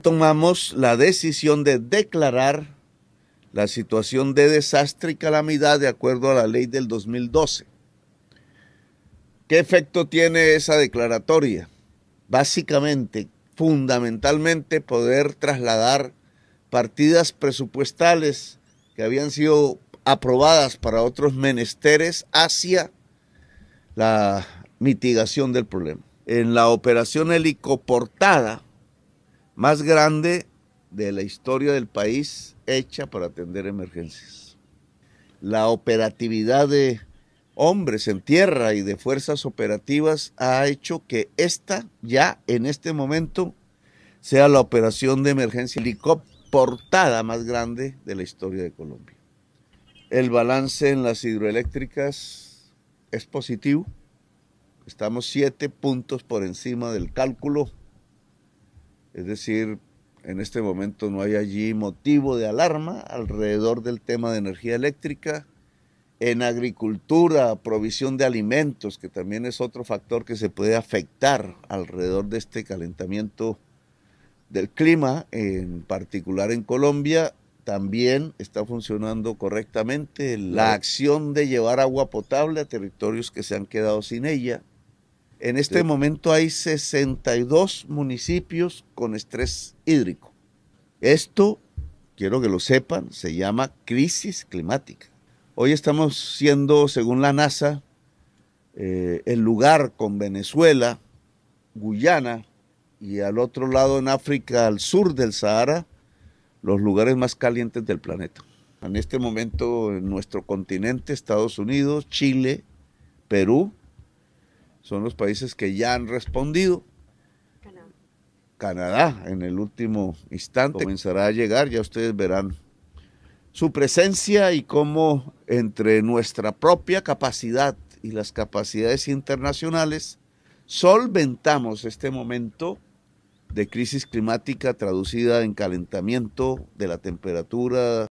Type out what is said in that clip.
tomamos la decisión de declarar la situación de desastre y calamidad de acuerdo a la ley del 2012. ¿Qué efecto tiene esa declaratoria? Básicamente, fundamentalmente, poder trasladar partidas presupuestales que habían sido aprobadas para otros menesteres hacia la mitigación del problema. En la operación helicoportada, más grande de la historia del país hecha para atender emergencias. La operatividad de hombres en tierra y de fuerzas operativas ha hecho que esta ya en este momento sea la operación de emergencia portada más grande de la historia de Colombia. El balance en las hidroeléctricas es positivo. Estamos siete puntos por encima del cálculo es decir, en este momento no hay allí motivo de alarma alrededor del tema de energía eléctrica. En agricultura, provisión de alimentos, que también es otro factor que se puede afectar alrededor de este calentamiento del clima, en particular en Colombia, también está funcionando correctamente la acción de llevar agua potable a territorios que se han quedado sin ella. En este momento hay 62 municipios con estrés hídrico. Esto, quiero que lo sepan, se llama crisis climática. Hoy estamos siendo, según la NASA, eh, el lugar con Venezuela, Guyana y al otro lado en África, al sur del Sahara, los lugares más calientes del planeta. En este momento en nuestro continente, Estados Unidos, Chile, Perú, son los países que ya han respondido. Canadá. en el último instante, comenzará a llegar, ya ustedes verán su presencia y cómo entre nuestra propia capacidad y las capacidades internacionales solventamos este momento de crisis climática traducida en calentamiento de la temperatura